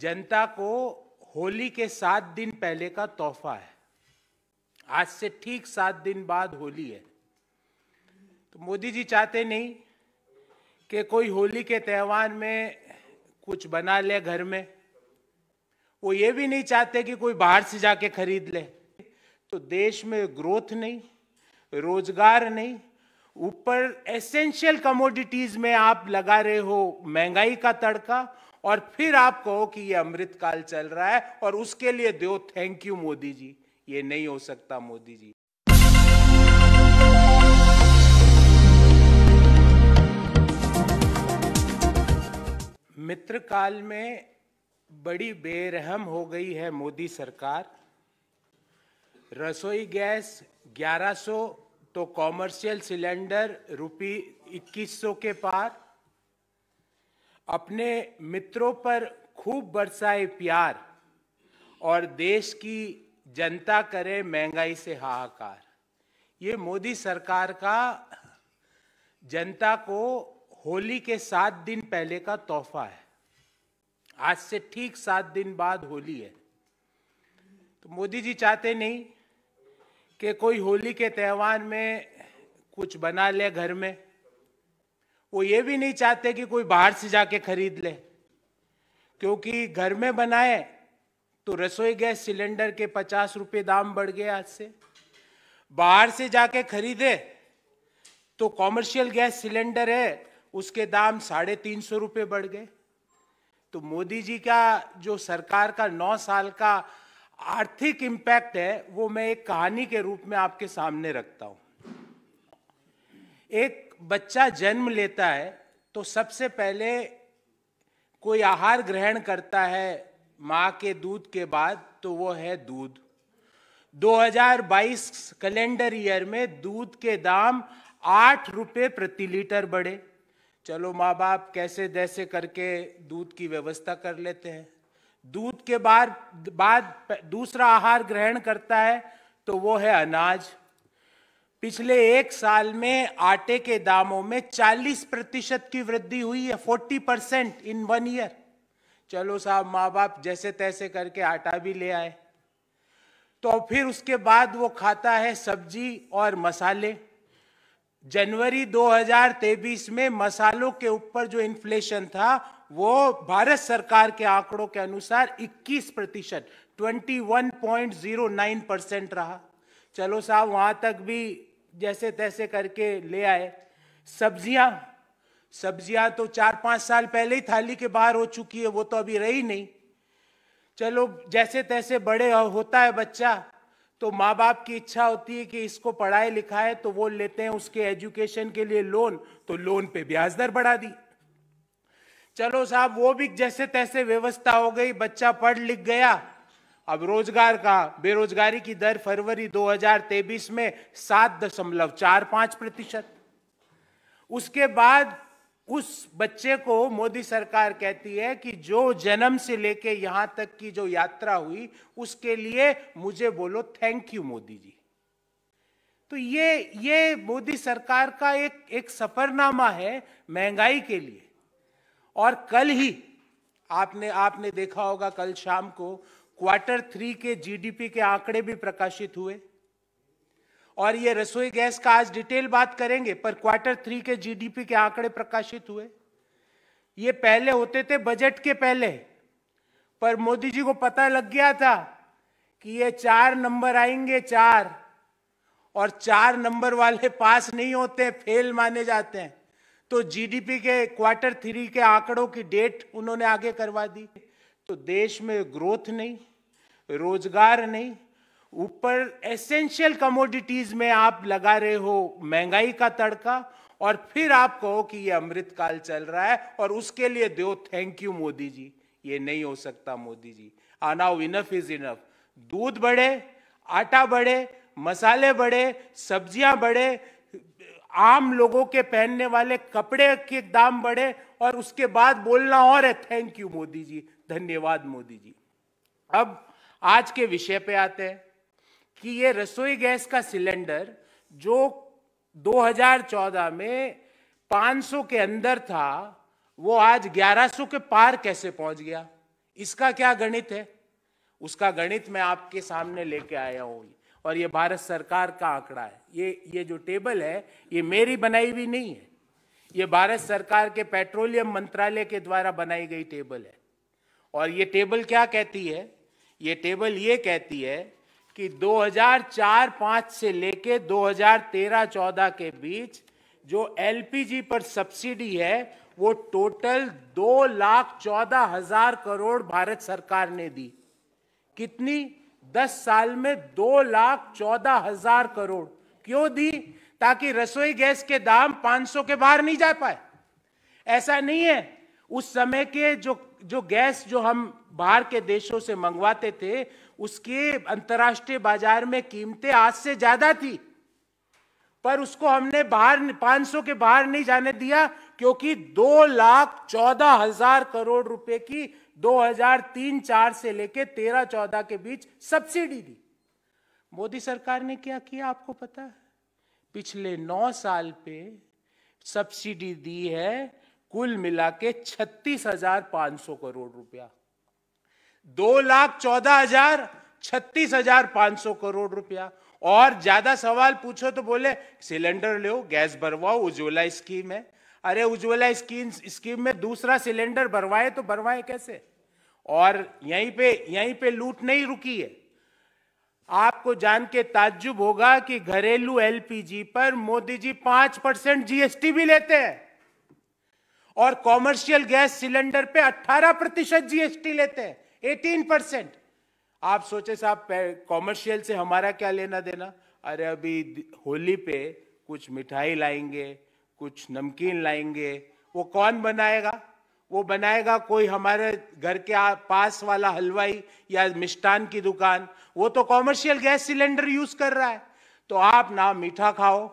जनता को होली के सात दिन पहले का तोहफा है आज से ठीक सात दिन बाद होली है तो मोदी जी चाहते नहीं कि कोई होली के त्यौहार में कुछ बना ले घर में वो ये भी नहीं चाहते कि कोई बाहर से जाके खरीद ले तो देश में ग्रोथ नहीं रोजगार नहीं ऊपर एसेंशियल कमोडिटीज में आप लगा रहे हो महंगाई का तड़का और फिर आप कहो कि ये अमृतकाल चल रहा है और उसके लिए दो थैंक यू मोदी जी ये नहीं हो सकता मोदी जी मित्र काल में बड़ी बेरहम हो गई है मोदी सरकार रसोई गैस 1100 तो कॉमर्शियल सिलेंडर रुपी 2100 के पार अपने मित्रों पर खूब बरसाए प्यार और देश की जनता करे महंगाई से हाहाकार ये मोदी सरकार का जनता को होली के सात दिन पहले का तोहफा है आज से ठीक सात दिन बाद होली है तो मोदी जी चाहते नहीं कि कोई होली के त्यौहार में कुछ बना ले घर में वो ये भी नहीं चाहते कि कोई बाहर से जाके खरीद ले क्योंकि घर में बनाए तो रसोई गैस सिलेंडर के पचास रुपए दाम बढ़ गए आज से बाहर से जाके खरीदे तो कॉमर्शियल गैस सिलेंडर है उसके दाम साढ़े तीन सौ रुपये बढ़ गए तो मोदी जी का जो सरकार का नौ साल का आर्थिक इम्पैक्ट है वो मैं एक कहानी के रूप में आपके सामने रखता हूँ एक बच्चा जन्म लेता है तो सबसे पहले कोई आहार ग्रहण करता है माँ के दूध के बाद तो वो है दूध 2022 कैलेंडर ईयर में दूध के दाम आठ रुपये प्रति लीटर बढ़े चलो माँ बाप कैसे जैसे करके दूध की व्यवस्था कर लेते हैं दूध के बाद बाद दूसरा आहार ग्रहण करता है तो वो है अनाज पिछले एक साल में आटे के दामों में 40 प्रतिशत की वृद्धि हुई है 40 परसेंट इन वन ईयर चलो साहब माँ बाप जैसे तैसे करके आटा भी ले आए तो फिर उसके बाद वो खाता है सब्जी और मसाले जनवरी 2023 में मसालों के ऊपर जो इन्फ्लेशन था वो भारत सरकार के आंकड़ों के अनुसार 21 प्रतिशत ट्वेंटी परसेंट रहा चलो साहब वहां तक भी जैसे तैसे करके ले आए सब्जियां सब्जियां तो चार पांच साल पहले ही थाली के बाहर हो चुकी है वो तो अभी रही नहीं चलो जैसे तैसे बड़े होता है बच्चा तो माँ बाप की इच्छा होती है कि इसको पढ़ाए लिखाए तो वो लेते हैं उसके एजुकेशन के लिए लोन तो लोन पे ब्याज दर बढ़ा दी चलो साहब वो भी जैसे तैसे व्यवस्था हो गई बच्चा पढ़ लिख गया अब रोजगार का बेरोजगारी की दर फरवरी 2023 में सात दशमलव चार पांच प्रतिशत उसके बाद उस बच्चे को मोदी सरकार कहती है कि जो जन्म से लेके यहां तक की जो यात्रा हुई उसके लिए मुझे बोलो थैंक यू मोदी जी तो ये ये मोदी सरकार का एक एक सफरनामा है महंगाई के लिए और कल ही आपने आपने देखा होगा कल शाम को क्वार्टर थ्री के जीडीपी के आंकड़े भी प्रकाशित हुए और ये रसोई गैस का आज डिटेल बात करेंगे पर क्वार्टर थ्री के जीडीपी के आंकड़े प्रकाशित हुए ये पहले होते थे बजट के पहले पर मोदी जी को पता लग गया था कि ये चार नंबर आएंगे चार और चार नंबर वाले पास नहीं होते फेल माने जाते हैं तो जीडीपी के क्वार्टर थ्री के आंकड़ों की डेट उन्होंने आगे करवा दी तो देश में ग्रोथ नहीं रोजगार नहीं ऊपर एसेंशियल कमोडिटीज में आप लगा रहे हो महंगाई का तड़का और फिर आप कहो कि ये अमृतकाल चल रहा है और उसके लिए दो थैंक यू मोदी जी ये नहीं हो सकता Modi ji now enough is enough दूध बढ़े आटा बढ़े मसाले बढ़े सब्जियां बढ़े आम लोगों के पहनने वाले कपड़े के दाम बढ़े और उसके बाद बोलना और है थैंक यू मोदी जी धन्यवाद मोदी जी अब आज के विषय पे आते हैं कि ये रसोई गैस का सिलेंडर जो 2014 में 500 के अंदर था वो आज 1100 के पार कैसे पहुंच गया इसका क्या गणित है उसका गणित मैं आपके सामने लेके आया हूँ और ये भारत सरकार का आंकड़ा है ये ये जो टेबल है ये मेरी बनाई हुई नहीं है ये भारत सरकार के पेट्रोलियम मंत्रालय के द्वारा बनाई गई टेबल है और ये टेबल क्या कहती है ये टेबल ये कहती है कि 2004-5 से लेके 2013-14 के बीच जो एलपीजी पर सब्सिडी है वो टोटल दो लाख चौदह हजार करोड़ भारत सरकार ने दी कितनी दस साल में दो लाख चौदह हजार करोड़ क्यों दी ताकि रसोई गैस के दाम 500 के बाहर नहीं जा पाए ऐसा नहीं है उस समय के जो जो गैस जो हम बाहर के देशों से मंगवाते थे उसके अंतर्राष्ट्रीय बाजार में कीमतें आज से ज्यादा थी पर उसको हमने बाहर 500 के बाहर नहीं जाने दिया क्योंकि दो लाख चौदह हजार करोड़ रुपए की 2003 चार से लेकर 13 चौदह के बीच सब्सिडी दी मोदी सरकार ने क्या किया आपको पता है पिछले नौ साल पे सब्सिडी दी है कुल मिला के छत्तीस हजार पांच सौ करोड़ रुपया दो लाख चौदह हजार छत्तीस हजार पांच सौ करोड़ रुपया और ज्यादा सवाल पूछो तो बोले सिलेंडर लो गैस भरवाओ उज्ज्वला स्कीम है अरे उज्ज्वला स्कीम स्कीम में दूसरा सिलेंडर भरवाए तो भरवाए कैसे और यहीं पे यहीं पे लूट नहीं रुकी है आपको जान के ताज्जुब होगा कि घरेलू एलपीजी पर मोदी जी पांच परसेंट जीएसटी भी लेते हैं और कॉमर्शियल गैस सिलेंडर पे अट्ठारह प्रतिशत जीएसटी लेते हैं एटीन परसेंट आप सोचे साहब कॉमर्शियल से हमारा क्या लेना देना अरे अभी होली पे कुछ मिठाई लाएंगे कुछ नमकीन लाएंगे वो कौन बनाएगा वो बनाएगा कोई हमारे घर के पास वाला हलवाई या मिष्टान की दुकान वो तो कॉमर्शियल गैस सिलेंडर यूज कर रहा है तो आप ना मीठा खाओ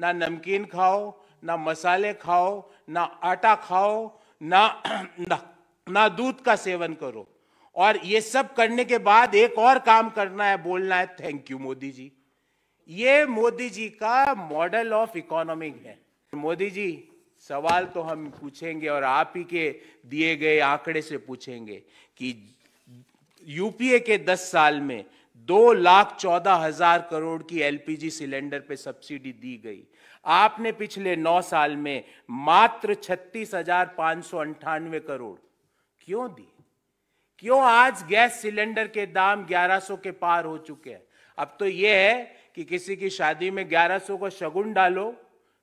ना नमकीन खाओ ना मसाले खाओ ना आटा खाओ ना ना, ना दूध का सेवन करो और ये सब करने के बाद एक और काम करना है बोलना है थैंक यू मोदी जी ये मोदी जी का मॉडल ऑफ इकोनॉमिक है मोदी जी सवाल तो हम पूछेंगे और आप ही के दिए गए आंकड़े से पूछेंगे कि यूपीए के 10 साल में दो लाख चौदह हजार करोड़ की एलपीजी सिलेंडर पे सब्सिडी दी गई आपने पिछले नौ साल में मात्र छत्तीस हजार पांच सौ अंठानवे करोड़ क्यों दी क्यों आज गैस सिलेंडर के दाम 1100 के पार हो चुके हैं अब तो ये है कि किसी की शादी में 1100 का शगुन डालो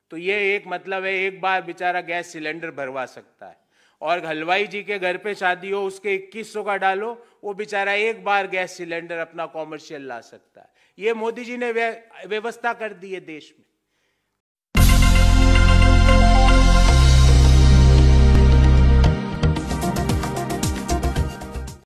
तो ये एक मतलब है एक बार बेचारा गैस सिलेंडर भरवा सकता है और हलवाई जी के घर पे शादी हो उसके 2100 का डालो वो बेचारा एक बार गैस सिलेंडर अपना कॉमर्शियल ला सकता है ये मोदी जी ने व्यवस्था कर दी है देश में